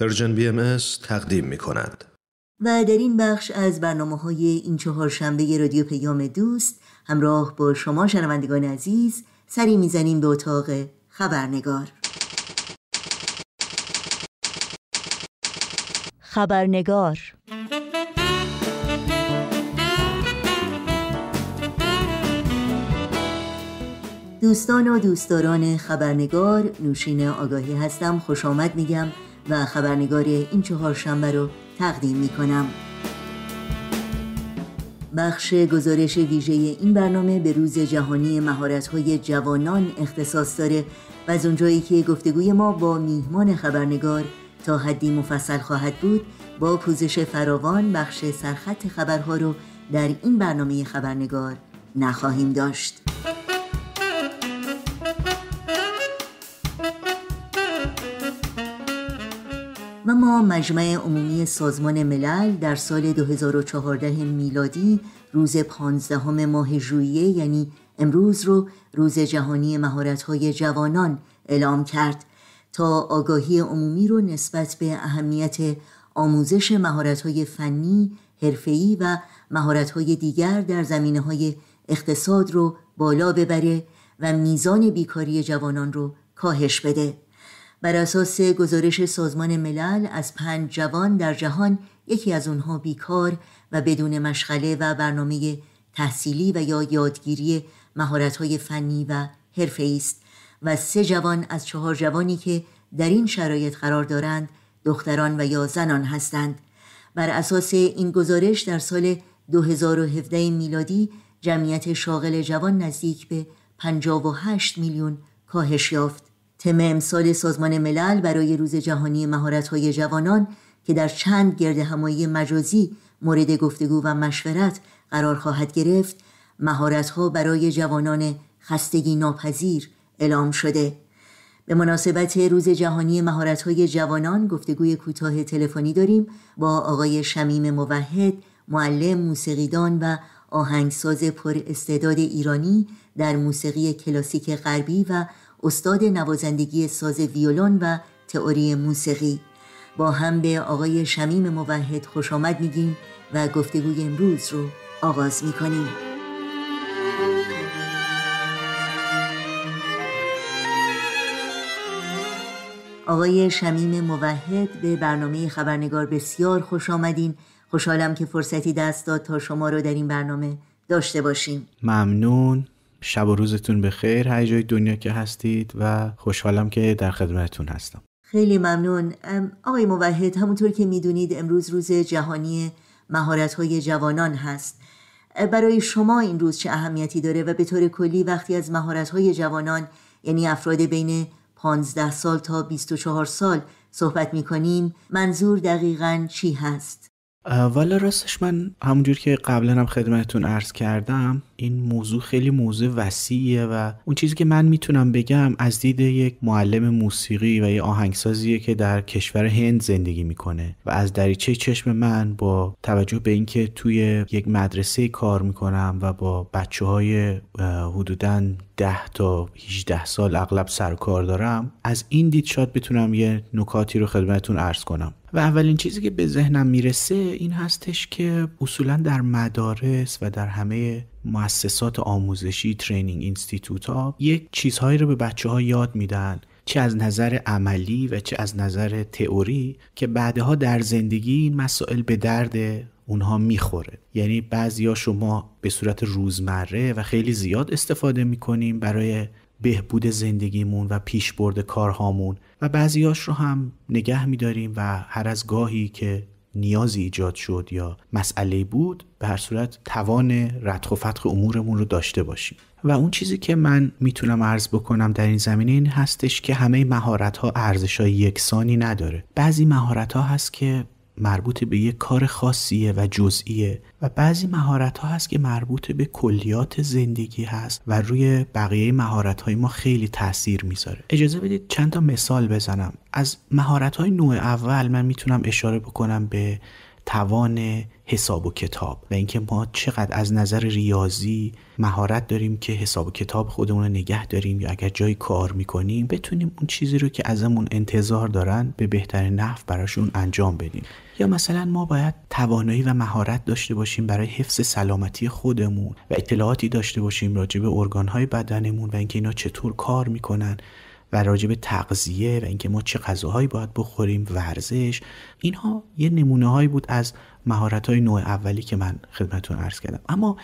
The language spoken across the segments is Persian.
پرژن بی تقدیم می کند. و در این بخش از برنامه های این چهار شنبه رادیو پیام دوست همراه با شما شنوندگان عزیز سری میزنیم به اتاق خبرنگار خبرنگار دوستان و دوستداران خبرنگار نوشین آگاهی هستم خوش آمد میگم و خبرنگار این چهار شنبه رو تقدیم می کنم. بخش گزارش ویژه این برنامه به روز جهانی های جوانان اختصاص داره و از اونجایی که گفتگوی ما با میهمان خبرنگار تا حدی مفصل خواهد بود با پوزش فراوان بخش سرخط خبرها رو در این برنامه خبرنگار نخواهیم داشت. و ما مجمع عمومی سازمان ملل در سال 2014 میلادی روز 15 ماه ژوئیه یعنی امروز رو روز جهانی مهارت‌های جوانان اعلام کرد تا آگاهی عمومی رو نسبت به اهمیت آموزش مهارت‌های فنی، حرفه‌ای و مهارت‌های دیگر در زمینه‌های اقتصاد رو بالا ببره و میزان بیکاری جوانان رو کاهش بده. بر اساس گزارش سازمان ملل از پنج جوان در جهان یکی از اونها بیکار و بدون مشغله و برنامه تحصیلی و یا یادگیری مهارت‌های فنی و حرفه‌ای است و سه جوان از چهار جوانی که در این شرایط قرار دارند دختران و یا زنان هستند بر اساس این گزارش در سال 2017 میلادی جمعیت شاغل جوان نزدیک به 58 میلیون کاهش یافت تم امسال سازمان ملل برای روز جهانی های جوانان که در چند گرد همایی مجازی مورد گفتگو و مشورت قرار خواهد گرفت ها برای جوانان خستگی ناپذیر اعلام شده به مناسبت روز جهانی های جوانان گفتگوی کوتاه تلفنی داریم با آقای شمیم موحد معلم موسیقیدان و آهنگساز پر استعداد ایرانی در موسیقی کلاسیک غربی و استاد نوازندگی ساز ویولون و تئوری موسیقی با هم به آقای شمیم موحد خوش آمد میگیم و گفتگوی امروز رو آغاز میکنیم آقای شمیم موحد به برنامه خبرنگار بسیار خوش آمدین خوشحالم که فرصتی دست داد تا شما رو در این برنامه داشته باشیم ممنون شب و روزتون خیر هر جای دنیا که هستید و خوشحالم که در خدمتتون هستم خیلی ممنون آقای موحد همونطور که میدونید امروز روز جهانی مهارت های جوانان هست برای شما این روز چه اهمیتی داره و به طور کلی وقتی از مهارت های جوانان یعنی افراد بین 15 سال تا 24 سال صحبت می کنیم منظور دقیقا چی هست؟ والا راستش من همونجور که قبلا هم خدمتتون عرض کردم این موضوع خیلی موضوع وسیعه و اون چیزی که من میتونم بگم از دید یک معلم موسیقی و یه آهنگسازیه که در کشور هند زندگی میکنه و از دریچه چشم من با توجه به اینکه توی یک مدرسه کار میکنم و با بچه های حدوداً 10 تا 18 سال اغلب سرکار دارم از این دید شاید بتونم یه نکاتی رو خدمتتون عرض کنم و اولین چیزی که به ذهنم میرسه این هستش که اصولا در مدارس و در همه مؤسسات آموزشی ترینینگ اینستیتوت ها یک چیزهایی رو به بچه ها یاد میدن چه از نظر عملی و چه از نظر تئوری که بعدها در زندگی این مسائل به درد اونها میخوره یعنی ها شما به صورت روزمره و خیلی زیاد استفاده میکنیم برای بهبود زندگیمون و پیشبرد کارهامون و هاش رو هم نگه میداریم و هر از گاهی که نیازی ایجاد شد یا مسئله بود به هر صورت توان ردخ و فتخ امورمون رو داشته باشیم و اون چیزی که من میتونم عرض بکنم در این زمینه این هستش که همه مهارت ها ارزش های یکسانی نداره بعضی مهارت ها هست که مربوط به یه کار خاصیه و جزئیه و بعضی مهارت ها هست که مربوط به کلیات زندگی هست و روی بقیه مهارت های ما خیلی تاثیر میذاره اجازه بدید چند تا مثال بزنم از مهارت های نوع اول من میتونم اشاره بکنم به توان حساب و کتاب و اینکه ما چقدر از نظر ریاضی مهارت داریم که حساب و کتاب خودمون رو نگه داریم یا اگر جایی کار میکنیم بتونیم اون چیزی رو که ازمون انتظار دارن به بهترین نحو براشون انجام بدیم یا مثلا ما باید توانایی و مهارت داشته باشیم برای حفظ سلامتی خودمون و اطلاعاتی داشته باشیم راجع به ارگانهای بدنمون و اینکه اینا چطور کار میکنن و راجع به تغذیه و اینکه ما چه غذاهایی باید بخوریم ورزش اینها یه نمونه هایی بود از مهارت های نوع اولی که من خدمتتون عرض کردم اما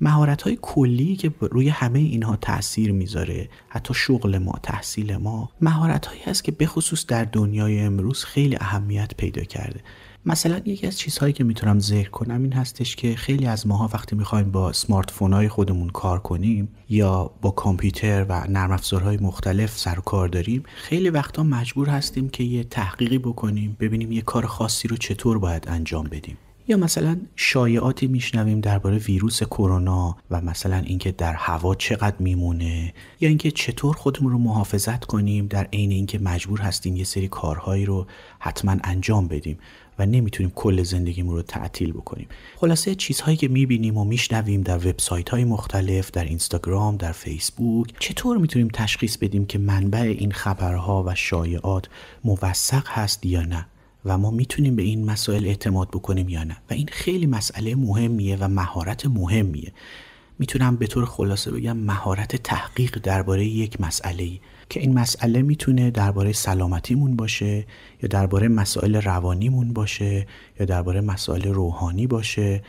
مهارت های کلی که روی همه اینها تاثیر میذاره حتی شغل ما تحصیل ما مهارت هایی هست که بخصوص در دنیای امروز خیلی اهمیت پیدا کرده مثلا یکی از چیزهایی که میتونم ذکر کنم این هستش که خیلی از ماها وقتی میخوایم با سمارت های خودمون کار کنیم یا با کامپیوتر و نرم افزارهای مختلف سر کار داریم خیلی وقتا مجبور هستیم که یه تحقیقی بکنیم ببینیم یه کار خاصی رو چطور باید انجام بدیم یا مثلا شایعاتی میشنویم درباره ویروس کرونا و مثلا اینکه در هوا چقدر میمونه یا اینکه چطور خودمون رو محافظت کنیم در عین اینکه مجبور هستیم یه سری کارهایی رو حتما انجام بدیم و نمیتونیم کل زندگیمون رو تعطیل بکنیم خلاصه چیزهایی که میبینیم و میشنویم در وبسایت های مختلف در اینستاگرام در فیسبوک چطور میتونیم تشخیص بدیم که منبع این خبرها و شایعات موثق هست یا نه و ما میتونیم به این مسائل اعتماد بکنیم یا نه و این خیلی مسئله مهمیه و مهارت مهمیه میتونم به طور خلاصه بگم مهارت تحقیق درباره یک مسئله ای. که این مسئله میتونه درباره سلامتیمون باشه یا درباره مسائل روانیمون باشه یا درباره مسائل روحانی باشه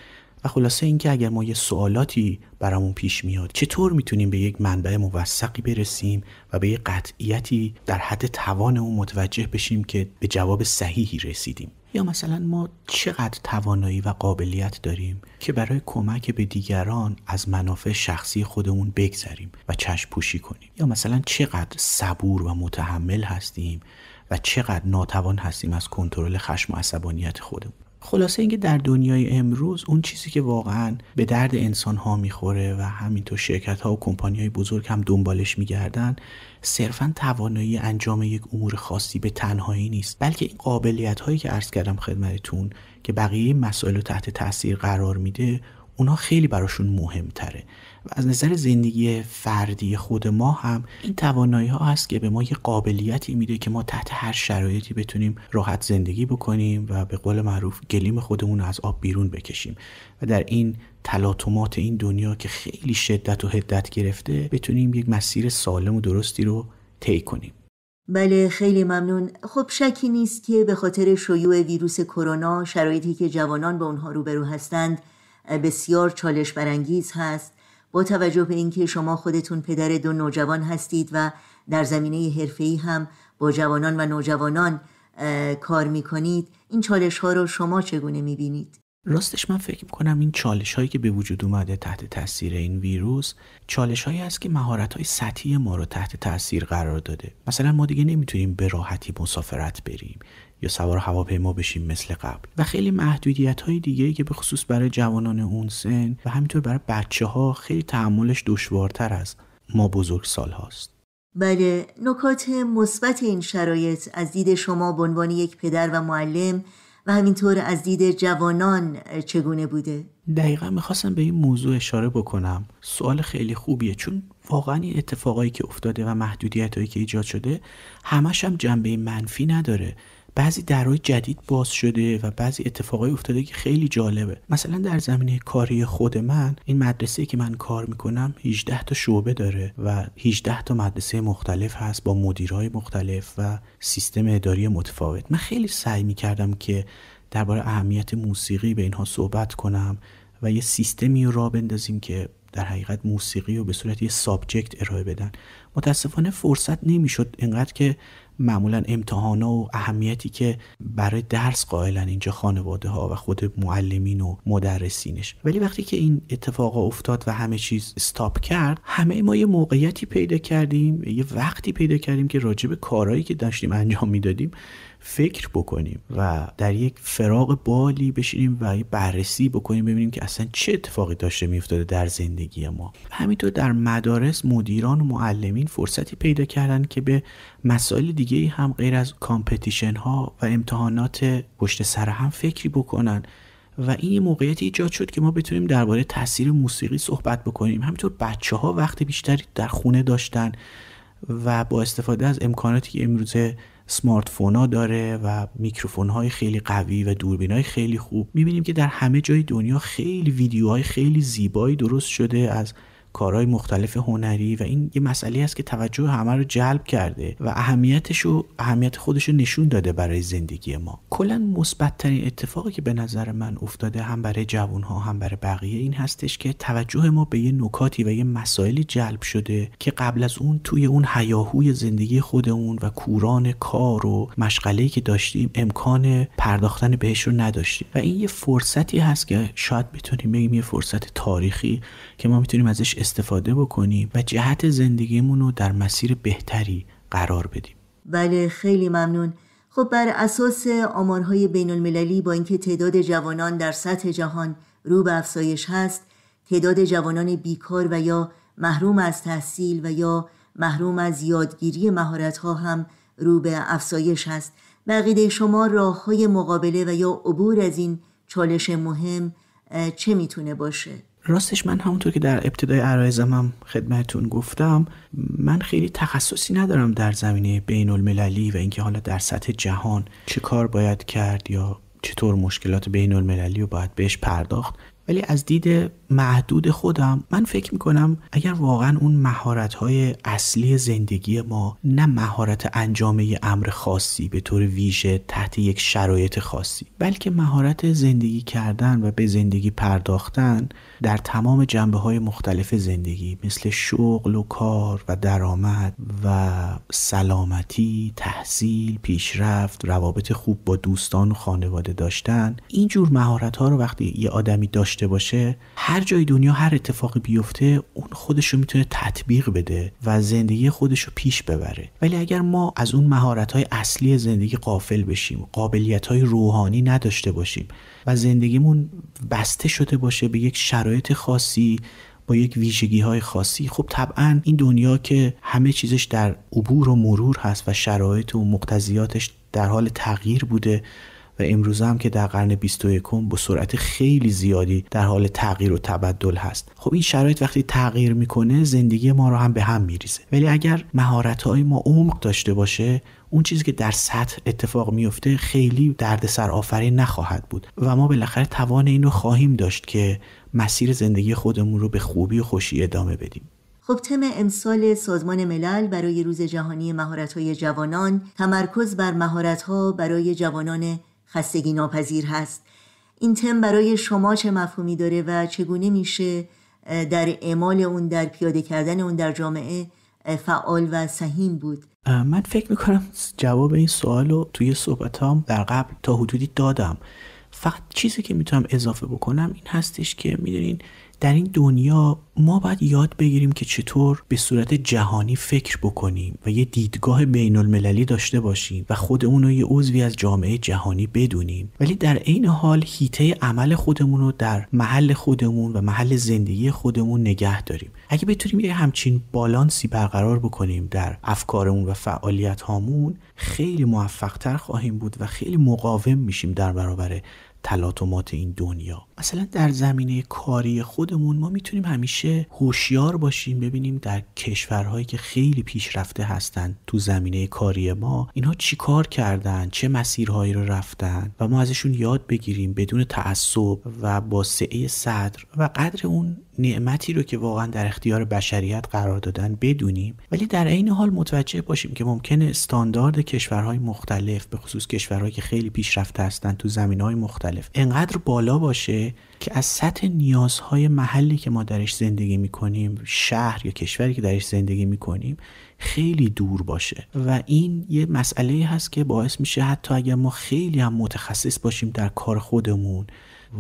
و خلاصه اینکه اگر ما یه سوالاتی برامون پیش میاد چطور میتونیم به یک منبع موثقی برسیم و به یه قطعیتی در حد توانمون متوجه بشیم که به جواب صحیحی رسیدیم یا مثلا ما چقدر توانایی و قابلیت داریم که برای کمک به دیگران از منافع شخصی خودمون بگذریم و چشم پوشی کنیم یا مثلا چقدر صبور و متحمل هستیم و چقدر ناتوان هستیم از کنترل خشم و عصبانیت خودمون خلاصه اینکه در دنیای امروز اون چیزی که واقعا به درد انسان ها میخوره و همینطور شرکت ها و کمپانی های بزرگ هم دنبالش میگردن صرفا توانایی انجام یک امور خاصی به تنهایی نیست بلکه این قابلیت هایی که عرض کردم خدمتون که بقیه مسائل رو تحت تاثیر قرار میده اونا خیلی براشون مهمتره و از نظر زندگی فردی خود ما هم این توانایی ها هست که به ما یه قابلیتی میده که ما تحت هر شرایطی بتونیم راحت زندگی بکنیم و به قول معروف گلیم خودمون از آب بیرون بکشیم و در این تلاطمات این دنیا که خیلی شدت و هدت گرفته بتونیم یک مسیر سالم و درستی رو طی کنیم بله خیلی ممنون خب شکی نیست که به خاطر شیوع ویروس کرونا شرایطی که جوانان با اونها روبرو هستند بسیار چالش برانگیز هست با توجه به اینکه شما خودتون پدر دو نوجوان هستید و در زمینه حرفه‌ای هم با جوانان و نوجوانان کار میکنید این چالش ها رو شما چگونه میبینید؟ راستش من فکر میکنم این چالش هایی که به وجود اومده تحت تاثیر این ویروس چالش هایی است که مهارت های سطحی ما رو تحت تاثیر قرار داده مثلا ما دیگه نمیتونیم به راحتی مسافرت بریم یا سوار هواپیما بشیم مثل قبل و خیلی محدودیت های دیگه که به خصوص برای جوانان اون سن و همینطور برای بچه ها خیلی تحملش دشوارتر از ما بزرگ سال هاست بله نکات مثبت این شرایط از دید شما به عنوان یک پدر و معلم و همینطور از دید جوانان چگونه بوده؟ دقیقا میخواستم به این موضوع اشاره بکنم سوال خیلی خوبیه چون واقعا این اتفاقایی که افتاده و محدودیت هایی که ایجاد شده همش هم جنبه منفی نداره بعضی درهای جدید باز شده و بعضی اتفاقای افتاده که خیلی جالبه مثلا در زمینه کاری خود من این مدرسه که من کار میکنم 18 تا شعبه داره و 18 تا مدرسه مختلف هست با مدیرهای مختلف و سیستم اداری متفاوت من خیلی سعی میکردم که درباره اهمیت موسیقی به اینها صحبت کنم و یه سیستمی رو را بندازیم که در حقیقت موسیقی رو به صورت یه سابجکت ارائه بدن متاسفانه فرصت نمیشد اینقدر که معمولا امتحان و اهمیتی که برای درس قائلن اینجا خانواده ها و خود معلمین و مدرسینش ولی وقتی که این اتفاق افتاد و همه چیز استاپ کرد همه ما یه موقعیتی پیدا کردیم یه وقتی پیدا کردیم که راجب به کارهایی که داشتیم انجام میدادیم فکر بکنیم و در یک فراغ بالی بشینیم و یه بررسی بکنیم ببینیم که اصلا چه اتفاقی داشته میافتاده در زندگی ما همینطور در مدارس مدیران و معلمین فرصتی پیدا کردن که به مسائل دیگه هم غیر از کامپتیشن ها و امتحانات پشت سر هم فکری بکنن و این یه موقعیتی ایجاد شد که ما بتونیم درباره تاثیر موسیقی صحبت بکنیم همینطور بچه ها وقت بیشتری در خونه داشتن و با استفاده از امکاناتی که امروزه سمارت فونا داره و میکروفون های خیلی قوی و دوربین های خیلی خوب میبینیم که در همه جای دنیا خیلی ویدیوهای خیلی زیبایی درست شده از کارهای مختلف هنری و این یه مسئله است که توجه همه رو جلب کرده و اهمیتش و اهمیت خودش رو نشون داده برای زندگی ما کلا مثبتترین اتفاقی که به نظر من افتاده هم برای جوانها هم برای بقیه این هستش که توجه ما به یه نکاتی و یه مسائلی جلب شده که قبل از اون توی اون حیاهوی زندگی خودمون و کوران کار و مشغله‌ای که داشتیم امکان پرداختن بهش رو نداشتیم و این یه فرصتی هست که شاید بتونیم بگیم یه فرصت تاریخی که ما میتونیم ازش استفاده بکنیم و جهت زندگیمون رو در مسیر بهتری قرار بدیم بله خیلی ممنون خب بر اساس آمارهای بین المللی با اینکه تعداد جوانان در سطح جهان رو به افزایش هست تعداد جوانان بیکار و یا محروم از تحصیل و یا محروم از یادگیری مهارت ها هم رو به افزایش هست بقیده شما راه های مقابله و یا عبور از این چالش مهم چه میتونه باشه؟ راستش من همونطور که در ابتدای عرایزم هم خدمتون گفتم من خیلی تخصصی ندارم در زمینه بین المللی و اینکه حالا در سطح جهان چه کار باید کرد یا چطور مشکلات بین المللی رو باید بهش پرداخت ولی از دید محدود خودم من فکر میکنم اگر واقعا اون مهارت های اصلی زندگی ما نه مهارت انجام یه امر خاصی به طور ویژه تحت یک شرایط خاصی بلکه مهارت زندگی کردن و به زندگی پرداختن در تمام جنبه های مختلف زندگی مثل شغل و کار و درآمد و سلامتی، تحصیل، پیشرفت، روابط خوب با دوستان و خانواده داشتن اینجور مهارت ها رو وقتی یه آدمی داشت داشته باشه هر جای دنیا هر اتفاقی بیفته اون خودش میتونه تطبیق بده و زندگی خودش رو پیش ببره ولی اگر ما از اون مهارت های اصلی زندگی قافل بشیم قابلیت های روحانی نداشته باشیم و زندگیمون بسته شده باشه به یک شرایط خاصی با یک ویژگی های خاصی خب طبعا این دنیا که همه چیزش در عبور و مرور هست و شرایط و مقتضیاتش در حال تغییر بوده و امروز هم که در قرن 21 با سرعت خیلی زیادی در حال تغییر و تبدل هست خب این شرایط وقتی تغییر میکنه زندگی ما رو هم به هم میریزه ولی اگر مهارت ما عمق داشته باشه اون چیزی که در سطح اتفاق میفته خیلی دردسر آفرین نخواهد بود و ما بالاخره توان اینو خواهیم داشت که مسیر زندگی خودمون رو به خوبی و خوشی ادامه بدیم خب تم امسال سازمان ملل برای روز جهانی مهارت‌های جوانان تمرکز بر مهارت‌ها برای جوانان خستگی ناپذیر هست این تم برای شما چه مفهومی داره و چگونه میشه در اعمال اون در پیاده کردن اون در جامعه فعال و سهیم بود من فکر میکنم جواب این سوال رو توی صحبت هم در قبل تا حدودی دادم فقط چیزی که میتونم اضافه بکنم این هستش که میدونین در این دنیا ما باید یاد بگیریم که چطور به صورت جهانی فکر بکنیم و یه دیدگاه بین المللی داشته باشیم و خودمون رو یه عضوی از جامعه جهانی بدونیم ولی در عین حال هیته عمل خودمون رو در محل خودمون و محل زندگی خودمون نگه داریم اگه بتونیم یه همچین بالانسی برقرار بکنیم در افکارمون و فعالیت هامون خیلی موفقتر خواهیم بود و خیلی مقاوم میشیم در برابر تلاطمات این دنیا مثلا در زمینه کاری خودمون ما میتونیم همیشه هوشیار باشیم ببینیم در کشورهایی که خیلی پیشرفته هستند تو زمینه کاری ما اینها کار کردن چه مسیرهایی رو رفتن و ما ازشون یاد بگیریم بدون تعصب و با سعه صدر و قدر اون نعمتی رو که واقعا در اختیار بشریت قرار دادن بدونیم ولی در عین حال متوجه باشیم که ممکنه استاندارد کشورهای مختلف به خصوص کشورهایی که خیلی پیشرفته هستند تو زمینهای مختلف انقدر بالا باشه که از سطح نیازهای محلی که ما درش زندگی میکنیم شهر یا کشوری که درش زندگی میکنیم خیلی دور باشه و این یه مسئله هست که باعث میشه حتی اگر ما خیلی هم متخصص باشیم در کار خودمون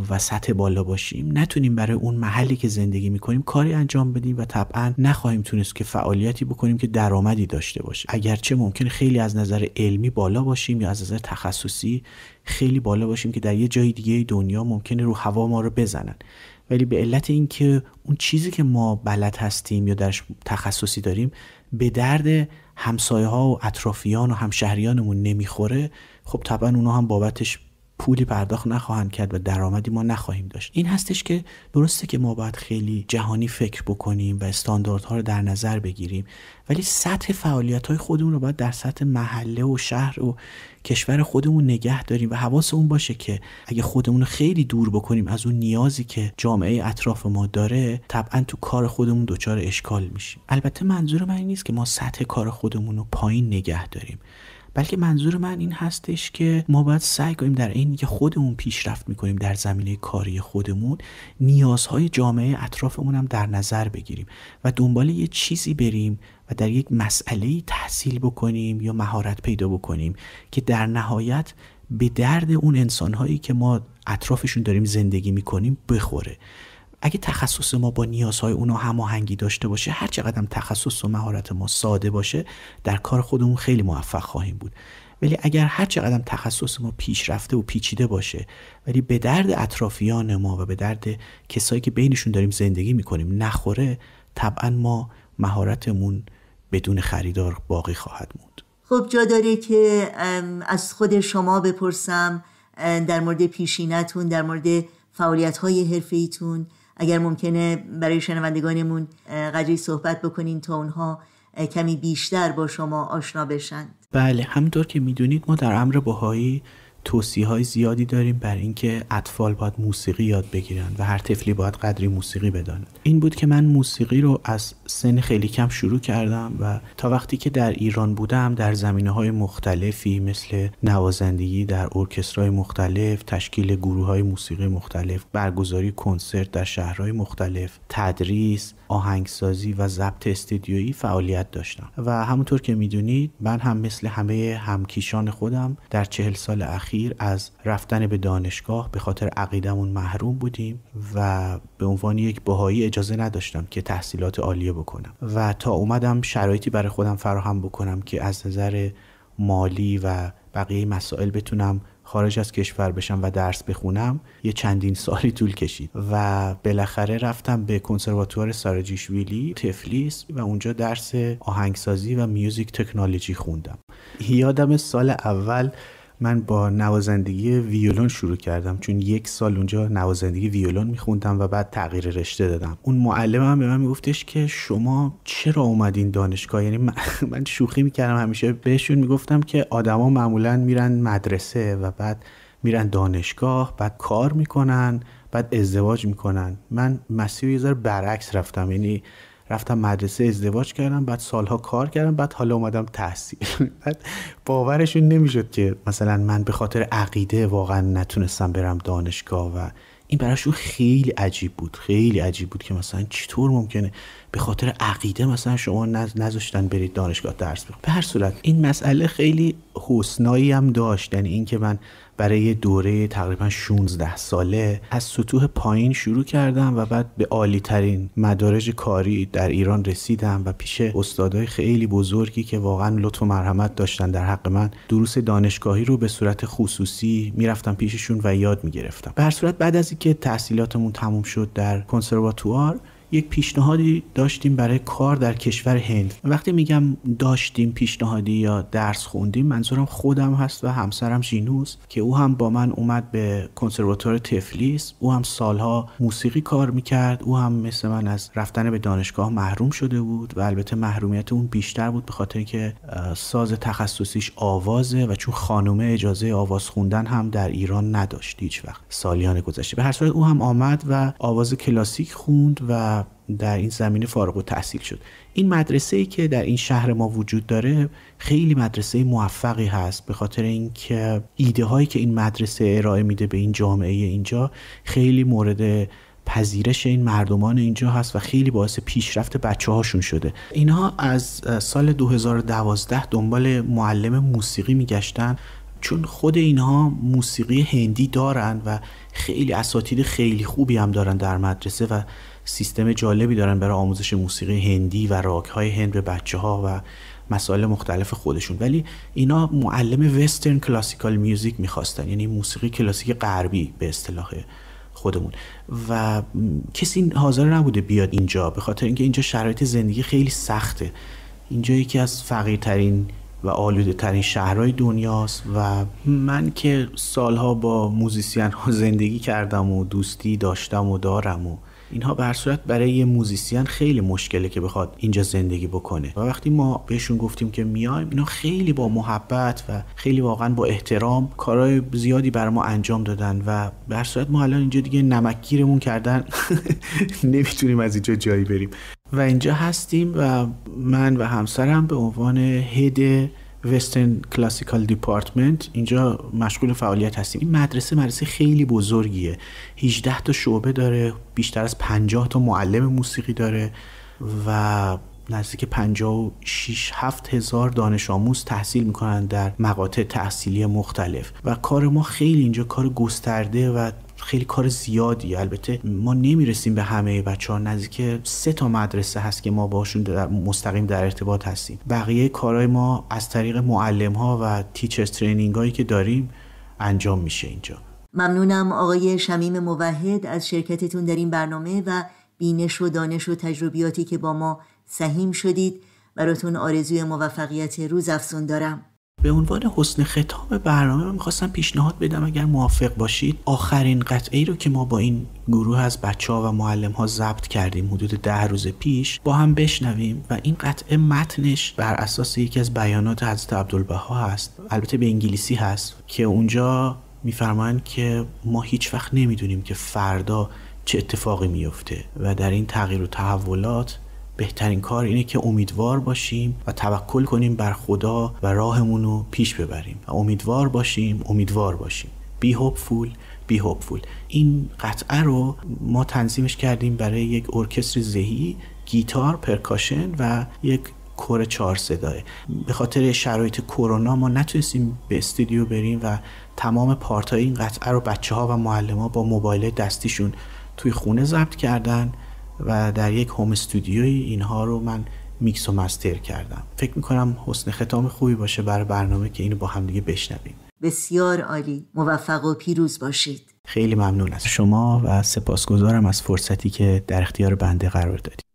و سطح بالا باشیم نتونیم برای اون محلی که زندگی میکنیم کاری انجام بدیم و طبعا نخواهیم تونست که فعالیتی بکنیم که درآمدی داشته باشه اگرچه ممکن خیلی از نظر علمی بالا باشیم یا از نظر تخصصی خیلی بالا باشیم که در یه جای دیگه دنیا ممکنه رو هوا ما رو بزنن ولی به علت اینکه اون چیزی که ما بلد هستیم یا درش تخصصی داریم به درد همسایه ها و اطرافیان و همشهریانمون نمیخوره خب طبعا اونا هم بابتش پولی پرداخت نخواهند کرد و درآمدی ما نخواهیم داشت این هستش که درسته که ما باید خیلی جهانی فکر بکنیم و استانداردها رو در نظر بگیریم ولی سطح فعالیت های خودمون رو باید در سطح محله و شهر و کشور خودمون نگه داریم و حواس اون باشه که اگه خودمون رو خیلی دور بکنیم از اون نیازی که جامعه اطراف ما داره طبعا تو کار خودمون دچار اشکال میشیم البته منظور من این نیست که ما سطح کار خودمون رو پایین نگه داریم بلکه منظور من این هستش که ما باید سعی کنیم در این که خودمون پیشرفت میکنیم در زمینه کاری خودمون نیازهای جامعه اطرافمون هم در نظر بگیریم و دنبال یه چیزی بریم و در یک مسئله تحصیل بکنیم یا مهارت پیدا بکنیم که در نهایت به درد اون انسانهایی که ما اطرافشون داریم زندگی میکنیم بخوره اگه تخصص ما با نیازهای اونا هماهنگی داشته باشه هر چقدر تخصص و مهارت ما ساده باشه در کار خودمون خیلی موفق خواهیم بود ولی اگر هر چقدر تخصص ما پیشرفته و پیچیده باشه ولی به درد اطرافیان ما و به درد کسایی که بینشون داریم زندگی میکنیم نخوره طبعا ما مهارتمون بدون خریدار باقی خواهد موند خب جا داره که از خود شما بپرسم در مورد پیشینتون در مورد فعالیت های ایتون، اگر ممکنه برای شنوندگانمون قدری صحبت بکنین تا اونها کمی بیشتر با شما آشنا بشن بله همطور که میدونید ما در امر باهایی توصیه های زیادی داریم بر اینکه اطفال باید موسیقی یاد بگیرند و هر طفلی باید قدری موسیقی بداند این بود که من موسیقی رو از سن خیلی کم شروع کردم و تا وقتی که در ایران بودم در زمینه های مختلفی مثل نوازندگی در ارکسترهای مختلف تشکیل گروه های موسیقی مختلف برگزاری کنسرت در شهرهای مختلف تدریس آهنگسازی و ضبط استودیویی فعالیت داشتم و همونطور که میدونید من هم مثل همه همکیشان خودم در چهل سال اخیر از رفتن به دانشگاه به خاطر عقیدمون محروم بودیم و به عنوان یک بهایی اجازه نداشتم که تحصیلات عالیه بکنم و تا اومدم شرایطی برای خودم فراهم بکنم که از نظر مالی و بقیه مسائل بتونم خارج از کشور بشم و درس بخونم یه چندین سالی طول کشید و بالاخره رفتم به کنسرواتوار ساراجیشویلی تفلیس و اونجا درس آهنگسازی و میوزیک تکنولوژی خوندم یادم سال اول من با نوازندگی ویولون شروع کردم چون یک سال اونجا نوازندگی ویولون میخوندم و بعد تغییر رشته دادم اون معلمم به من میگفتش که شما چرا اومدین دانشگاه یعنی من شوخی میکردم همیشه بهشون میگفتم که آدما معمولا میرن مدرسه و بعد میرن دانشگاه بعد کار میکنن بعد ازدواج میکنن من مسیر یه ذره برعکس رفتم یعنی رفتم مدرسه ازدواج کردم بعد سالها کار کردم بعد حالا اومدم تحصیل بعد باورشون نمیشد که مثلا من به خاطر عقیده واقعا نتونستم برم دانشگاه و این براشون خیلی عجیب بود خیلی عجیب بود که مثلا چطور ممکنه به خاطر عقیده مثلا شما نذاشتن برید دانشگاه درس بخونید به هر صورت این مسئله خیلی حسنایی هم داشت یعنی اینکه من برای دوره تقریبا 16 ساله از سطوح پایین شروع کردم و بعد به عالی ترین مدارج کاری در ایران رسیدم و پیش استادای خیلی بزرگی که واقعا لطف و مرحمت داشتن در حق من دروس دانشگاهی رو به صورت خصوصی میرفتم پیششون و یاد میگرفتم به هر صورت بعد از اینکه تحصیلاتمون تموم شد در کنسرواتوار یک پیشنهادی داشتیم برای کار در کشور هند وقتی میگم داشتیم پیشنهادی یا درس خوندیم منظورم خودم هست و همسرم جینوس که او هم با من اومد به کنسرواتوار تفلیس او هم سالها موسیقی کار میکرد او هم مثل من از رفتن به دانشگاه محروم شده بود و البته محرومیت اون بیشتر بود به خاطر اینکه ساز تخصصیش آوازه و چون خانومه اجازه آواز خوندن هم در ایران نداشت هیچ وقت سالیان گذشته به هر صورت او هم آمد و آواز کلاسیک خوند و در این زمینه فارغ و تحصیل شد این مدرسه ای که در این شهر ما وجود داره خیلی مدرسه موفقی هست به خاطر اینکه ایده هایی که این مدرسه ارائه میده به این جامعه اینجا خیلی مورد پذیرش این مردمان اینجا هست و خیلی باعث پیشرفت بچه هاشون شده اینها از سال 2012 دنبال معلم موسیقی میگشتن چون خود اینها موسیقی هندی دارن و خیلی اساتید خیلی خوبی هم دارن در مدرسه و سیستم جالبی دارن برای آموزش موسیقی هندی و راک های هند به بچه ها و مسائل مختلف خودشون ولی اینا معلم وسترن کلاسیکال میوزیک میخواستن یعنی موسیقی کلاسیک غربی به اصطلاح خودمون و کسی حاضر نبوده بیاد اینجا به خاطر اینکه اینجا شرایط زندگی خیلی سخته اینجا یکی از فقیرترین و آلوده ترین شهرهای دنیاست و من که سالها با موزیسین ها زندگی کردم و دوستی داشتم و دارم و اینها به هر صورت برای یه موزیسین خیلی مشکله که بخواد اینجا زندگی بکنه و وقتی ما بهشون گفتیم که میایم اینا خیلی با محبت و خیلی واقعا با احترام کارهای زیادی بر ما انجام دادن و به هر صورت ما الان اینجا دیگه نمکگیرمون کردن نمیتونیم از اینجا جایی بریم و اینجا هستیم و من و همسرم به عنوان هد وسترن کلاسیکال دیپارتمنت اینجا مشغول فعالیت هستیم این مدرسه مدرسه خیلی بزرگیه 18 تا شعبه داره بیشتر از 50 تا معلم موسیقی داره و نزدیک 56 7 هزار دانش آموز تحصیل میکنن در مقاطع تحصیلی مختلف و کار ما خیلی اینجا کار گسترده و خیلی کار زیادی. البته ما نمیرسیم به همه بچه ها نزدیک سه تا مدرسه هست که ما باشون در مستقیم در ارتباط هستیم بقیه کارهای ما از طریق معلم ها و تیچرز ترینینگ هایی که داریم انجام میشه اینجا ممنونم آقای شمیم موحد از شرکتتون در این برنامه و بینش و دانش و تجربیاتی که با ما سهیم شدید براتون آرزوی موفقیت روز افزون دارم به عنوان حسن ختام برنامه من میخواستم پیشنهاد بدم اگر موافق باشید آخرین قطعه ای رو که ما با این گروه از بچه ها و معلم ها ضبط کردیم حدود ده روز پیش با هم بشنویم و این قطعه متنش بر اساس یکی از بیانات حضرت عبدالبها هست البته به انگلیسی هست که اونجا میفرمایند که ما هیچ وقت نمیدونیم که فردا چه اتفاقی میفته و در این تغییر و تحولات بهترین کار اینه که امیدوار باشیم و توکل کنیم بر خدا و راهمون رو پیش ببریم و امیدوار باشیم امیدوار باشیم بی هوپفول بی هوپفول این قطعه رو ما تنظیمش کردیم برای یک ارکستر ذهی گیتار پرکاشن و یک کور چهار صدایه به خاطر شرایط کرونا ما نتونستیم به استودیو بریم و تمام پارت های این قطعه رو بچه ها و معلم ها با موبایل دستیشون توی خونه ضبط کردن و در یک هوم استودیوی اینها رو من میکس و مستر کردم فکر میکنم حسن ختام خوبی باشه برای برنامه که اینو با همدیگه بشنویم بسیار عالی موفق و پیروز باشید خیلی ممنون از شما و سپاسگزارم از فرصتی که در اختیار بنده قرار دادید